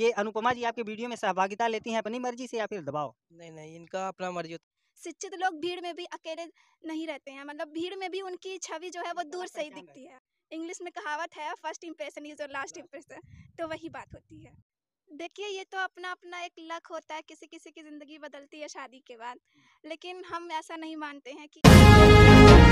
ये अनुपमा जी आपके वीडियो में सहभागिता लेती हैं अपनी मर्जी से या फिर दबाव नहीं नहीं इनका अपना मर्जी शिक्षित लोग भीड़ में भी अकेले नहीं रहते हैं मतलब भीड़ में भी उनकी छवि जो है वो दूर से ही दिखती है इंग्लिश में कहावत है फर्स्ट इम्प्रेशन इज और लास्ट इम्प्रेशन तो वही बात होती है देखिए ये तो अपना अपना एक लक होता है किसी किसी की ज़िंदगी बदलती है शादी के बाद लेकिन हम ऐसा नहीं मानते हैं कि हम्म।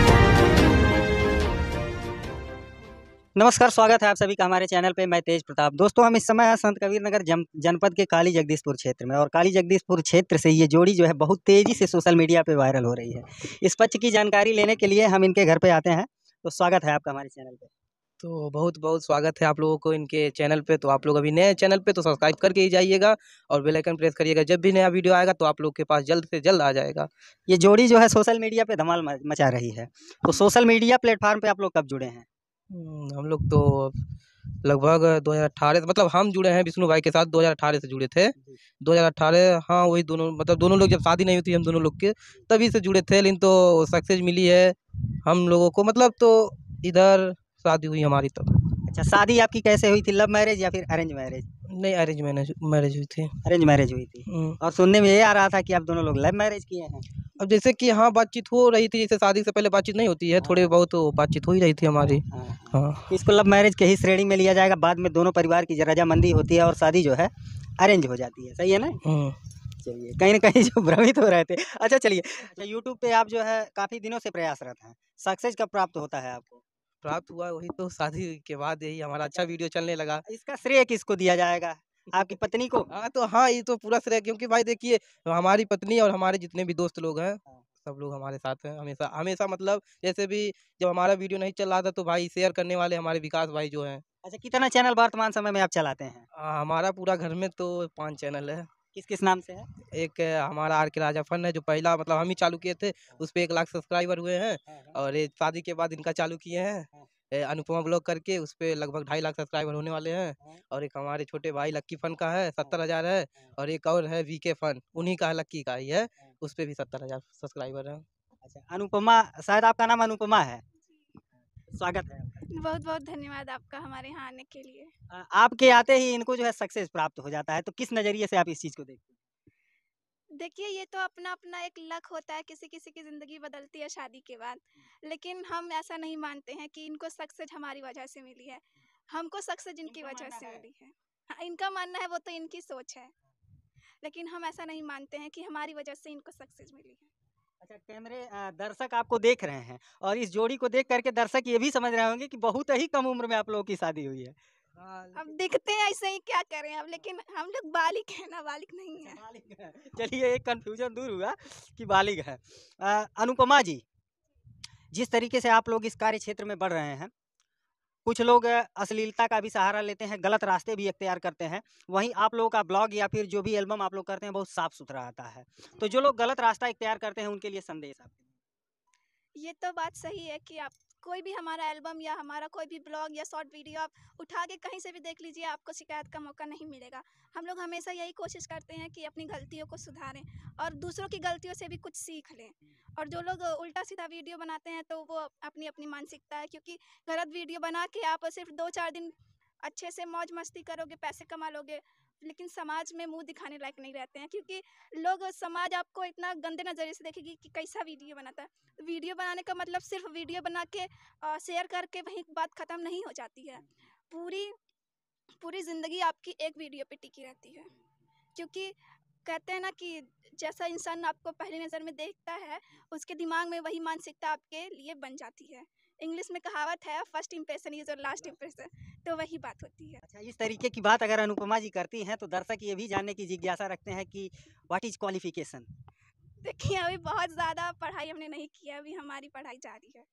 नमस्कार स्वागत है आप सभी का हमारे चैनल पे मैं तेज प्रताप दोस्तों हम इस समय हैं संत कबीर नगर जनपद के काली जगदीशपुर क्षेत्र में और काली जगदीशपुर क्षेत्र से ये जोड़ी जो है बहुत तेज़ी से सोशल मीडिया पे वायरल हो रही है इस पक्ष की जानकारी लेने के लिए हम इनके घर पे आते हैं तो स्वागत है आपका हमारे चैनल पर तो बहुत बहुत स्वागत है आप लोगों को इनके चैनल पर तो आप लोग अभी नए चैनल पे तो सब्सक्राइब करके ही जाइएगा और बेलाइकन प्रेस करिएगा जब भी नया वीडियो आएगा तो आप लोग के पास जल्द से जल्द आ जाएगा ये जोड़ी जो है सोशल मीडिया पे धमाल मचा रही है तो सोशल मीडिया प्लेटफॉर्म पर आप लोग कब जुड़े हैं हम्म, हम लोग तो लगभग दो हज़ार अट्ठारह से मतलब हम जुड़े हैं विष्णु भाई के साथ दो हज़ार अठारह से जुड़े थे दो हज़ार अट्ठारह हाँ वही दोनों मतलब दोनों लोग जब शादी नहीं हुई थी हम दोनों लोग के तभी से जुड़े थे लेकिन तो सक्सेस मिली है हम लोगों को मतलब तो इधर शादी हुई हमारी तब अच्छा शादी आपकी कैसे हुई थी लव मैरिज या फिर अरेंज मैरिज नहीं अरेंज मैरिज मैरिज हुई थी अरेंज मैरिज हुई थी हम्म। और सुनने में ये आ रहा था कि आप दोनों लोग लव मैरिज किए हैं अब जैसे कि हाँ बातचीत हो रही थी जैसे शादी से पहले बातचीत नहीं होती है हाँ। थोड़ी बहुत बातचीत हो ही रही थी हमारी हाँ, हाँ, हाँ इसको लव मैरिज के ही श्रेणी में लिया जाएगा बाद में दोनों परिवार की रजामंदी होती है और शादी जो है अरेंज हो जाती है सही है ना चलिए कहीं ना कहीं जो भ्रमित हो रहे थे अच्छा चलिए यूट्यूब अच्छा, पे आप जो है काफ़ी दिनों से प्रयासरत हैं सक्सेस कब प्राप्त होता है आपको प्राप्त हुआ वही तो शादी के बाद यही हमारा अच्छा वीडियो चलने लगा इसका श्रेय किसको दिया जाएगा आपकी पत्नी को हाँ तो हाँ ये तो पूरा श्रेय क्योंकि भाई देखिए हमारी पत्नी और हमारे जितने भी दोस्त लोग हैं हाँ। सब लोग हमारे साथ हैं हमेशा हमेशा मतलब जैसे भी जब हमारा वीडियो नहीं चल रहा था तो भाई शेयर करने वाले हमारे विकास भाई जो हैं अच्छा कितना चैनल वर्तमान समय में आप चलाते हैं आ, हमारा पूरा घर में तो पांच चैनल है किस किस नाम से है एक हमारा आर के राजा फन है जो पहला मतलब हम ही चालू किए थे हाँ। उस पर एक लाख सब्सक्राइबर हुए हैं हाँ, और शादी के बाद इनका चालू किए हैं अनुपमा ब्लॉग करके उस पर लगभग ढाई लाख सब्सक्राइबर होने वाले हैं हाँ। और एक हमारे छोटे भाई लक्की फन का है हाँ। सत्तर हज़ार है हाँ। और एक और है वीके फन उन्हीं का है लक्की का ही है उस पर भी सत्तर हज़ार सब्सक्राइबर है अच्छा अनुपमा शायद आपका नाम अनुपमा है स्वागत है बहुत बहुत धन्यवाद आपका हमारे यहाँ आने के लिए आपके आते ही इनको जो है सक्सेस प्राप्त हो जाता है तो किस नज़रिए से आप इस चीज़ को देखते हैं देखिए ये तो अपना अपना एक लक होता है किसी किसी की ज़िंदगी बदलती है शादी के बाद लेकिन हम ऐसा नहीं मानते हैं कि इनको सक्सेस हमारी वजह से मिली है हमको सक्सेस जिनकी वजह से मिली है हाँ, इनका मानना है वो तो इनकी सोच है लेकिन हम ऐसा नहीं मानते हैं कि हमारी वजह से इनको सक्सेस मिली है अच्छा कैमरे दर्शक आपको देख रहे हैं और इस जोड़ी को देख करके दर्शक ये भी समझ रहे होंगे कि बहुत ही कम उम्र में आप लोगों की शादी हुई है हाँ, अब दिखते हैं ऐसे ही क्या करें अब लेकिन हम लोग बालिक है ना बालिक नहीं अच्छा, है चलिए एक कंफ्यूजन दूर हुआ कि बालिक है आ, अनुपमा जी जिस तरीके से आप लोग इस कार्य क्षेत्र में बढ़ रहे हैं कुछ लोग अश्लीलता का भी सहारा लेते हैं गलत रास्ते भी अख्तियार करते हैं वहीं आप लोगों का ब्लॉग या फिर जो भी एल्बम आप लोग करते हैं बहुत साफ सुथरा आता है तो जो लोग गलत रास्ता इख्तियार करते हैं उनके लिए संदेश आपके ये तो बात सही है कि आप कोई भी हमारा एल्बम या हमारा कोई भी ब्लॉग या शॉर्ट वीडियो आप उठा के कहीं से भी देख लीजिए आपको शिकायत का मौका नहीं मिलेगा हम लोग हमेशा यही कोशिश करते हैं कि अपनी गलतियों को सुधारें और दूसरों की गलतियों से भी कुछ सीख लें और जो लोग उल्टा सीधा वीडियो बनाते हैं तो वो अपनी अपनी मानसिकता है क्योंकि गलत वीडियो बना के आप सिर्फ दो चार दिन अच्छे से मौज मस्ती करोगे पैसे कमा लोगे लेकिन समाज में मुंह दिखाने लायक नहीं रहते हैं क्योंकि लोग समाज आपको इतना गंदे नज़रिए से देखेगी कि कैसा वीडियो बनाता है तो वीडियो बनाने का मतलब सिर्फ वीडियो बना के शेयर करके वहीं बात ख़त्म नहीं हो जाती है पूरी पूरी ज़िंदगी आपकी एक वीडियो पे टिकी रहती है क्योंकि कहते हैं ना कि जैसा इंसान आपको पहली नज़र में देखता है उसके दिमाग में वही मानसिकता आपके लिए बन जाती है इंग्लिश में कहावत है फर्स्ट इम्प्रेशन इज और लास्ट इम्प्रेशन तो वही बात होती है अच्छा इस तरीके की बात अगर अनुपमा जी करती हैं तो दर्शक ये भी जानने की जिज्ञासा रखते हैं कि व्हाट इज क्वालिफिकेशन देखिए अभी बहुत ज़्यादा पढ़ाई हमने नहीं किया अभी हमारी पढ़ाई जारी है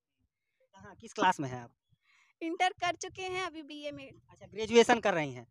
हाँ किस क्लास में है आप इंटर कर चुके हैं अभी बीए में अच्छा ग्रेजुएशन कर रही हैं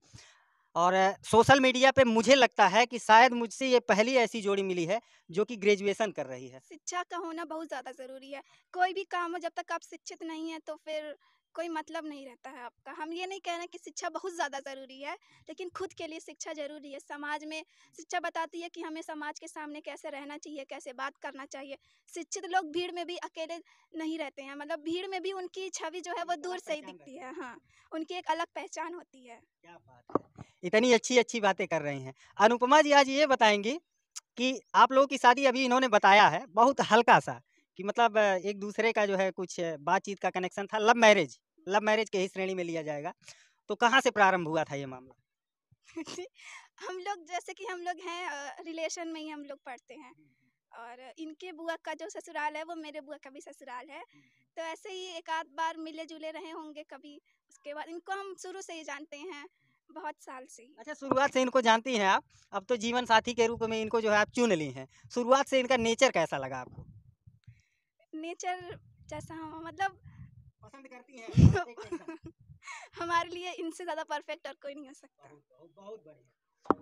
और सोशल मीडिया पे मुझे लगता है कि शायद मुझसे ये पहली ऐसी जोड़ी मिली है जो कि ग्रेजुएशन कर रही है शिक्षा का होना बहुत ज़्यादा ज़रूरी है कोई भी काम हो जब तक आप शिक्षित नहीं है तो फिर कोई मतलब नहीं रहता है आपका हम ये नहीं कह रहे कि शिक्षा बहुत ज़्यादा ज़रूरी है लेकिन खुद के लिए शिक्षा ज़रूरी है समाज में शिक्षा बताती है कि हमें समाज के सामने कैसे रहना चाहिए कैसे बात करना चाहिए शिक्षित लोग भीड़ में भी अकेले नहीं रहते हैं मतलब भीड़ में भी उनकी छवि जो है वो दूर से ही दिखती है हाँ उनकी एक अलग पहचान होती है क्या बात है इतनी अच्छी अच्छी बातें कर रही हैं अनुपमा जी आज ये बताएंगी कि आप लोगों की शादी अभी इन्होंने बताया है बहुत हल्का सा कि मतलब एक दूसरे का जो है कुछ बातचीत का कनेक्शन था लव मैरिज लव मैरिज के ही श्रेणी में लिया जाएगा तो कहाँ से प्रारंभ हुआ था ये मामला हम लोग जैसे कि हम लोग हैं रिलेशन में ही हम लोग पढ़ते हैं और इनके बुआ का जो ससुराल है वो मेरे बुआ का भी ससुराल है तो ऐसे ही एक आध बार मिले जुले रहे होंगे कभी उसके बाद इनको हम शुरू से ही जानते हैं बहुत साल से ही अच्छा शुरुआत से इनको जानती हैं आप अब तो जीवन साथी के रूप में इनको जो है आप चुन ली हैं शुरुआत से इनका नेचर कैसा लगा आपको नेचर जैसा हम मतलब पसंद करती हैं हमारे लिए इनसे ज़्यादा परफेक्ट और कोई नहीं हो सकता बहुत बढ़िया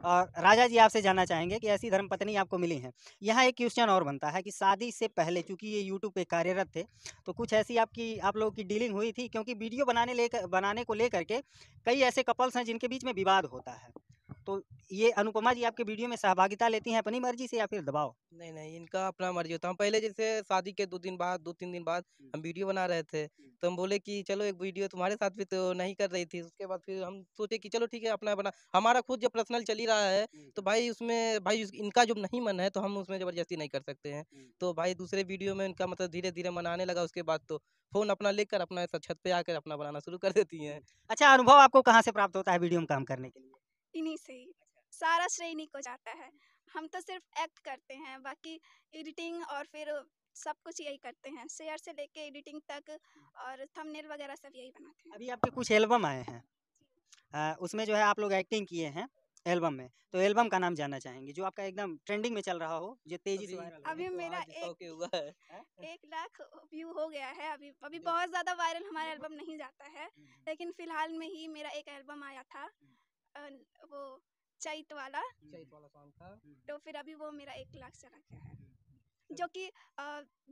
और राजा जी आपसे जानना चाहेंगे कि ऐसी धर्मपत्नी आपको मिली हैं यहाँ एक क्वेश्चन और बनता है कि शादी से पहले चूंकि ये यूट्यूब पे कार्यरत थे तो कुछ ऐसी आपकी आप लोगों की डीलिंग हुई थी क्योंकि वीडियो बनाने लेकर बनाने को लेकर के कई ऐसे कपल्स हैं जिनके बीच में विवाद होता है तो ये अनुपमा जी आपके वीडियो में सहभागिता लेती हैं अपनी मर्जी से या फिर दबाओ नहीं नहीं इनका अपना मर्जी होता हम पहले जैसे शादी के दो दिन बाद दो तीन दिन बाद हम वीडियो बना रहे थे तो हम बोले कि चलो एक वीडियो तुम्हारे साथ भी तो नहीं कर रही थी उसके बाद फिर हम सोचे कि चलो ठीक है अपना बना हमारा खुद जब पर्सनल चल ही रहा है तो भाई उसमें भाई इनका जब नहीं मन है तो हम उसमें ज़बरदस्ती नहीं कर सकते हैं तो भाई दूसरे वीडियो में इनका मतलब धीरे धीरे मनाने लगा उसके बाद तो फ़ोन अपना लेकर अपना छत पर आकर अपना बनाना शुरू कर देती हैं अच्छा अनुभव आपको कहाँ से प्राप्त होता है वीडियो में काम करने के लिए इन्हीं से ही अच्छा। सारा श्रेय इन्हीं को जाता है हम तो सिर्फ एक्ट करते हैं बाकी एडिटिंग और फिर सब कुछ यही करते हैं शेयर से लेके एडिटिंग तक और थंबनेल वगैरह सब यही बनाते हैं अभी आपके कुछ एल्बम आए हैं आ, उसमें जो है आप लोग एक्टिंग किए हैं एल्बम में तो एल्बम का नाम जानना चाहेंगे जो आपका एकदम ट्रेंडिंग में चल रहा हो जो तेजी से अभी मेरा एक, हुआ है हाँ? एक लाख व्यू हो गया है अभी अभी बहुत ज्यादा वायरल हमारा एल्बम नहीं जाता है हम्म, हम्म। लेकिन फिलहाल में ही मेरा एक एल्बम आया था हम्म। वो चैत वाला हम्म। चैत वाला सॉन्ग था हम्म। तो फिर अभी वो मेरा एक लाख चला गया है हम्म, जो कि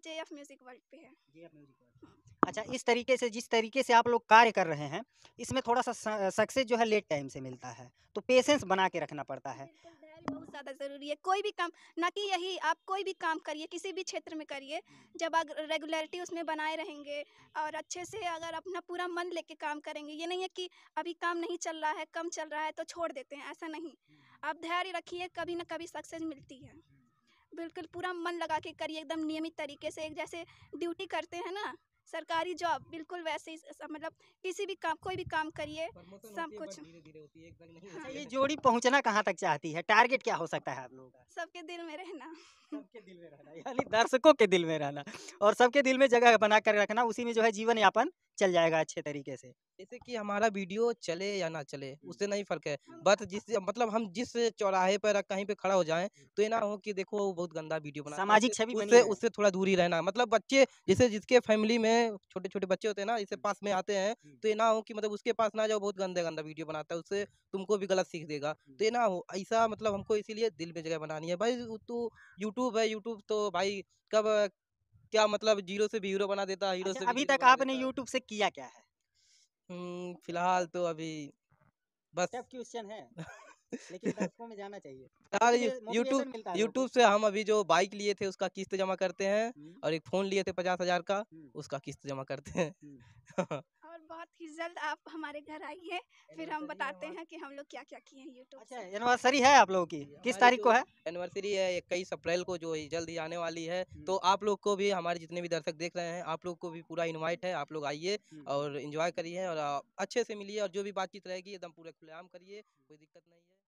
जे एफ म्यूजिक वर्ल्ड पे है हाँ। अच्छा इस तरीके से जिस तरीके से आप लोग कार्य कर रहे हैं इसमें थोड़ा सा सक्सेस जो है लेट टाइम से मिलता है तो पेशेंस बना के रखना पड़ता है बहुत ज़्यादा ज़रूरी है कोई भी काम ना कि यही आप कोई भी काम करिए किसी भी क्षेत्र में करिए जब आप रेगुलरिटी उसमें बनाए रहेंगे और अच्छे से अगर अपना पूरा मन लेके काम करेंगे ये नहीं है कि अभी काम नहीं चल रहा है कम चल रहा है तो छोड़ देते हैं ऐसा नहीं आप धैर्य रखिए कभी ना कभी सक्सेस मिलती है बिल्कुल पूरा मन लगा के करिए एकदम नियमित तरीके से एक जैसे ड्यूटी करते हैं ना सरकारी जॉब बिल्कुल वैसे ही मतलब किसी भी काम कोई भी काम करिए तो सब कुछ हाँ। ये जोड़ी पहुंचना कहाँ तक चाहती है टारगेट क्या हो सकता है आप लोगों का सबके दिल में रहना सबके दिल में रहना यानी दर्शकों के दिल में रहना और सबके दिल में जगह बना कर रखना उसी में जो है जीवन यापन चल जाएगा अच्छे तरीके से जैसे कि हमारा वीडियो चले या ना चले उससे नहीं फर्क है बट जिस मतलब हम जिस चौराहे पर कहीं पे खड़ा हो जाएं तो ये ना हो कि देखो बहुत गंदा वीडियो बना सामाजिक छवि उससे उससे थोड़ा दूरी रहना मतलब बच्चे जैसे जिसके फैमिली में छोटे छोटे बच्चे होते हैं ना इसे पास में आते हैं तो ये ना हो कि मतलब उसके पास ना जाओ बहुत गंदा गंदा वीडियो बनाता है उससे तुमको भी गलत सीख देगा तो ये ना हो ऐसा मतलब हमको इसीलिए दिल में जगह बनानी है भाई तो यूट्यूब है यूट्यूब तो भाई कब क्या मतलब जीरो से भी हीरो बना देता है हीरो अच्छा, से अभी तक आपने यूट्यूब से किया क्या है हम्म, फिलहाल तो अभी बस क्वेश्चन है लेकिन में जाना चाहिए यूट्यूब यूट्यूब से हम अभी जो बाइक लिए थे उसका किस्त जमा करते हैं हम्म। और एक फोन लिए थे पचास हजार का हम्म। उसका किस्त जमा करते हैं हाँ। बहुत ही जल्द आप हमारे घर आइए फिर हम बताते हैं कि हम लोग क्या क्या किए यूट्यूब अच्छा एनिवर्सरी है आप लोगों की किस तारीख को तो है एनिवर्सरी है इक्कीस अप्रैल को जो जल्द ही आने वाली है हम्म। तो आप लोग को भी हमारे जितने भी दर्शक देख रहे हैं आप लोग को भी पूरा इन्वाइट है आप लोग आइए हम्म। और इन्जॉय करिए और अच्छे से मिलिए और जो भी बातचीत रहेगी एकदम पूरा खुलेआम करिए हम्म। कोई दिक्कत नहीं है